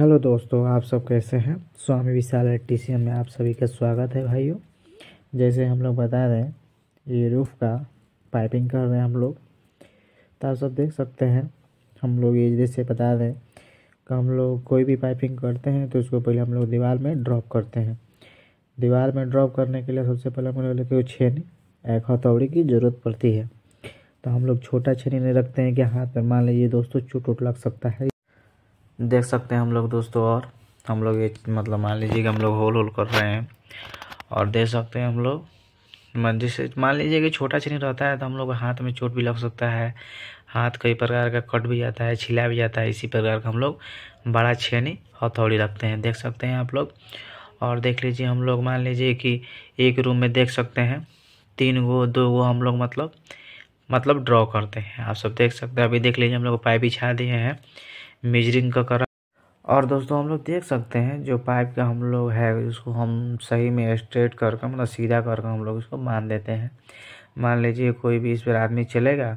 hello दोस्तों आप सब कैसे हैं स्वामी विशाल एट टी में आप सभी का स्वागत है भाइयों जैसे हम लोग बता रहे हैं ये रूफ़ का पाइपिंग कर रहे हैं हम लोग तो आप सब देख सकते हैं हम लोग ये जैसे बता रहे हैं कि हम लोग कोई भी पाइपिंग करते हैं तो उसको पहले हम लोग दीवार में ड्रॉप करते हैं दीवार में ड्रॉप करने के लिए सबसे पहले हम लोग लेते छेनी एक हथौड़ी की ज़रूरत पड़ती है तो हम लोग छोटा छेनी नहीं रखते हैं कि हाथ पर मान लीजिए दोस्तों चोट वोट लग सकता है देख सकते हैं हम लोग दोस्तों और हम लोग ये मतलब मान लीजिए कि हम लोग होल होल कर रहे हैं और देख सकते हैं हम लोग जैसे मान लीजिए कि छोटा छिनी रहता है तो हम लोग हाथ में चोट भी लग सकता है हाथ कई प्रकार का कट भी जाता है छिला भी जाता है इसी प्रकार का हम लोग बड़ा छेनी हथौड़ी रखते हैं देख सकते हैं आप लोग और देख लीजिए हम लोग मान लीजिए कि एक रूम में देख सकते हैं तीन गो दो गो हम लोग मतलब मतलब ड्रॉ करते हैं आप सब देख सकते हैं अभी देख लीजिए हम लोग पाइप बिछा दिए हैं मेजरिंग का करा और दोस्तों हम लोग देख सकते हैं जो पाइप का हम लोग है उसको हम सही में स्ट्रेट कर कर मतलब सीधा कर हम लोग इसको मान देते हैं मान लीजिए कोई भी इस पर आदमी चलेगा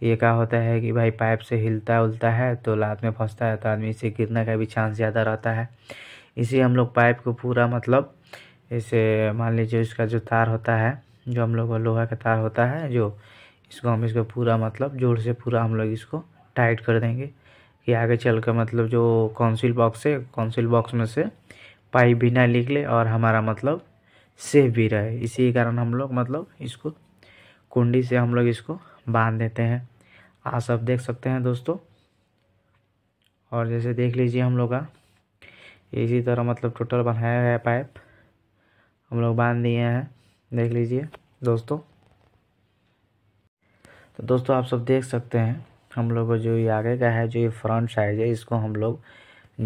तो ये क्या होता है कि भाई पाइप से हिलता उलता है तो लात में फंसता है तो आदमी इसे गिरने का भी चांस ज़्यादा रहता है इसी हम लोग पाइप को पूरा मतलब इसे मान लीजिए इसका जो तार होता है जो हम लोग का लोहा का तार होता है जो इसको हम इसको पूरा मतलब जोर से पूरा हम लोग इसको टाइट कर देंगे ये आगे चल कर मतलब जो काउंसिल बॉक्स है काउंसिल बॉक्स में से पाइप भी ना निकले और हमारा मतलब सेफ भी रहे इसी कारण हम लोग मतलब इसको कुंडी से हम लोग इसको बांध देते हैं आ सब देख सकते हैं दोस्तों और जैसे देख लीजिए हम लोग का इसी तरह मतलब टोटल बनाया है पाइप हम लोग बांध दिए हैं देख लीजिए दोस्तों तो दोस्तों आप सब देख सकते हैं हम लोग जो ये आगे का है जो ये फ्रंट साइज है इसको हम लोग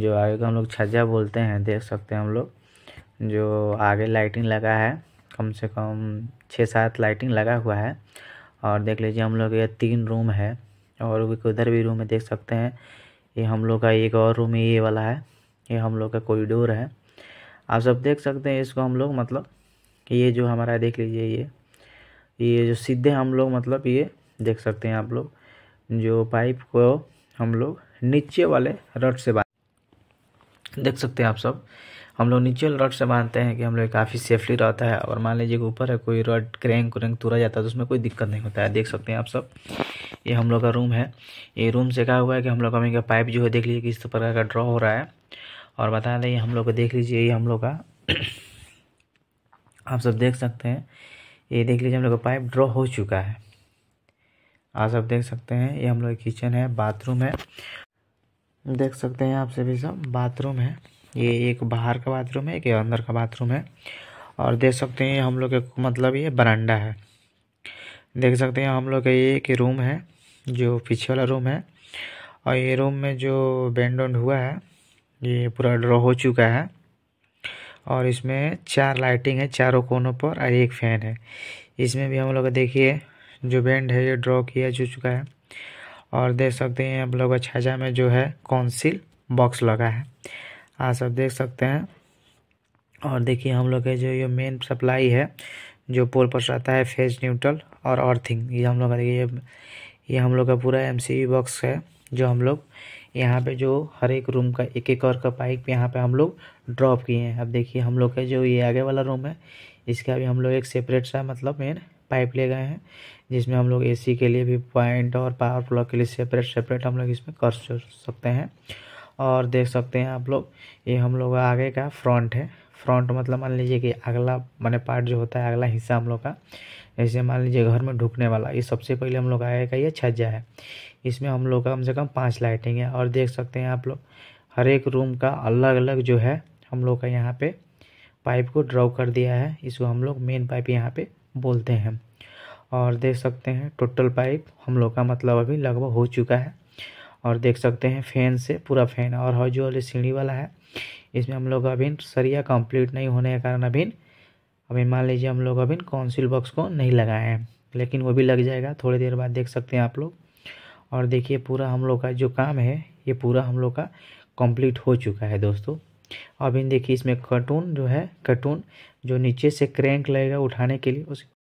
जो आगे का हम लोग छज्जा बोलते हैं देख सकते हैं हम लोग जो आगे लाइटिंग लगा है कम से कम छः सात लाइटिंग लगा हुआ है और देख लीजिए हम लोग ये तीन रूम है और उधर भी रूम है देख सकते हैं ये हम लोग का एक और रूम ये वाला है ये हम लोग का कॉरिडोर है आप सब देख सकते हैं इसको हम लोग मतलब ये जो हमारा देख लीजिए ये ये जो सीधे हम लोग मतलब ये देख सकते हैं आप लोग जो पाइप को हम लोग नीचे वाले रड से बांध देख सकते हैं आप सब हम लोग नीचे वाले रड से बांधते हैं कि हम लोग काफ़ी सेफली रहता है और मान लीजिए कि ऊपर है कोई रड क्रैंक क्रैंक तुरा जाता है तो उसमें कोई दिक्कत नहीं होता है देख सकते हैं आप सब ये हम लोग का रूम है ये रूम से क्या हुआ है कि हम लोग का पाइप जो है देख लीजिए किस प्रकार का ड्रॉ हो रहा है और बता दें हम लोग को देख लीजिए ये हम लोग का आप सब देख सकते हैं ये देख लीजिए हम लोग का पाइप ड्रॉ हो चुका है आज आप देख सकते हैं ये हम लोग किचन है बाथरूम है देख सकते हैं आप सभी सब बाथरूम है ये एक बाहर का बाथरूम है एक अंदर का बाथरूम है और देख सकते हैं हम लोग के मतलब ये बरांडा है देख सकते हैं हम लोग का ये एक रूम है जो पीछे वाला रूम है और ये रूम में जो बेंड वेंड हुआ है ये पूरा ड्रॉ हो चुका है और इसमें चार लाइटिंग है चारों कोनों पर और एक फ़ैन है इसमें भी हम लोग देखिए जो बैंड है ये ड्रॉ किया जा चुका है और देख सकते हैं आप लोग छाजा में जो है कौंसिल बॉक्स लगा है आप हाँ, सब देख सकते हैं और देखिए हम लोग के जो ये मेन सप्लाई है जो पोल पर रहता है फेज न्यूट्रल और अर्थिंग ये हम लोग का देखिए ये हम लोग का पूरा एम बॉक्स है जो हम लोग यहाँ पे जो हर एक रूम का एक एक और का पाइप यहाँ पे हम लोग ड्रॉप किए हैं अब देखिए हम लोग का जो ये आगे वाला रूम है इसका भी हम लोग एक सेपरेट सा मतलब मेन पाइप ले गए हैं जिसमें हम लोग एसी के लिए भी पॉइंट और पावर प्लग के लिए सेपरेट सेपरेट हम लोग इसमें कर सकते हैं और देख सकते हैं आप लोग ये हम लोग आगे का फ्रंट है फ्रंट मतलब मान लीजिए कि अगला मैंने पार्ट जो होता है अगला हिस्सा हम लोग का जैसे मान लीजिए घर में ढुकने वाला ये सबसे पहले हम लोग आगे का ये छज्जा है इसमें हम लोग का कम से कम पाँच लाइटिंग है और देख सकते हैं आप लोग हर एक रूम का अलग अलग जो है हम लोग का यहाँ पे पाइप को ड्रॉ कर दिया है इसको हम लोग मेन पाइप यहाँ पे बोलते हैं और देख सकते हैं टोटल पाइप हम लोग का मतलब अभी लगभग हो चुका है और देख सकते हैं फैन से पूरा फैन और हौज हाँ, वाली सीढ़ी वाला है इसमें हम लोग अभी सरिया कंप्लीट नहीं होने के कारण अभी अभी मान लीजिए हम लोग अभी कौंसिल बॉक्स को नहीं लगाए हैं लेकिन वो भी लग जाएगा थोड़ी देर बाद देख सकते हैं आप लोग और देखिए पूरा हम लोग का जो काम है ये पूरा हम लोग का कंप्लीट हो चुका है दोस्तों अभी देखिए इसमें कार्टून जो है कार्टून जो नीचे से क्रैंक लगेगा उठाने के लिए उस